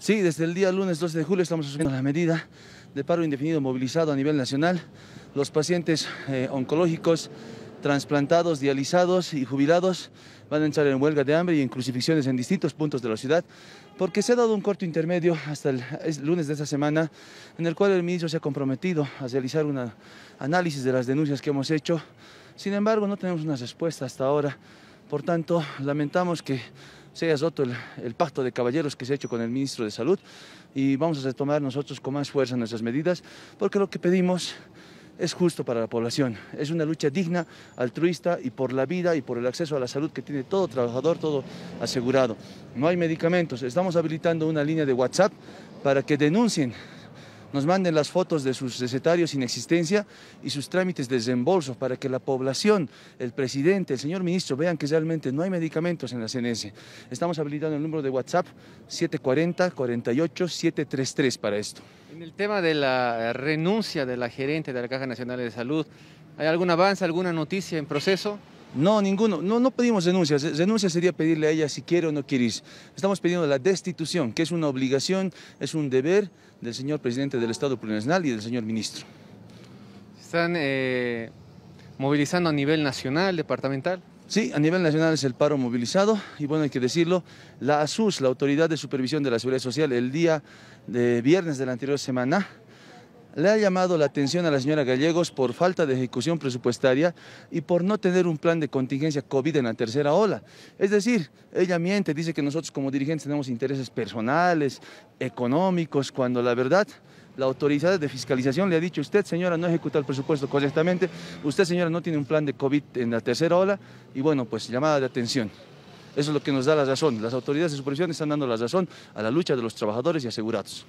Sí, desde el día lunes 12 de julio estamos asumiendo la medida de paro indefinido movilizado a nivel nacional. Los pacientes eh, oncológicos, trasplantados, dializados y jubilados van a entrar en huelga de hambre y en crucifixiones en distintos puntos de la ciudad, porque se ha dado un corto intermedio hasta el, el lunes de esta semana, en el cual el ministro se ha comprometido a realizar un análisis de las denuncias que hemos hecho. Sin embargo, no tenemos una respuesta hasta ahora. Por tanto, lamentamos que se ha el, el, pacto de caballeros que se ha hecho con el ministro de Salud y vamos a retomar nosotros con más fuerza nuestras medidas porque lo que pedimos es justo para la población. Es una lucha digna, altruista y por la vida y por el acceso a la salud que tiene todo trabajador, todo asegurado. No hay medicamentos. Estamos habilitando una línea de WhatsApp para que denuncien nos manden las fotos de sus recetarios sin existencia y sus trámites de desembolso para que la población, el presidente, el señor ministro vean que realmente no hay medicamentos en la CNS. Estamos habilitando el número de WhatsApp 740 48 733 para esto. En el tema de la renuncia de la gerente de la Caja Nacional de Salud, ¿hay algún avance, alguna noticia en proceso? No, ninguno. No, no pedimos denuncias. Renuncia sería pedirle a ella si quiere o no quiere Estamos pidiendo la destitución, que es una obligación, es un deber del señor presidente del Estado Plurinacional y del señor ministro. ¿Están eh, movilizando a nivel nacional, departamental? Sí, a nivel nacional es el paro movilizado y bueno, hay que decirlo, la ASUS, la Autoridad de Supervisión de la Seguridad Social, el día de viernes de la anterior semana le ha llamado la atención a la señora Gallegos por falta de ejecución presupuestaria y por no tener un plan de contingencia COVID en la tercera ola. Es decir, ella miente, dice que nosotros como dirigentes tenemos intereses personales, económicos, cuando la verdad la autoridad de fiscalización le ha dicho, usted señora no ejecuta el presupuesto correctamente, usted señora no tiene un plan de COVID en la tercera ola y bueno, pues llamada de atención. Eso es lo que nos da la razón. Las autoridades de supervisión están dando la razón a la lucha de los trabajadores y asegurados.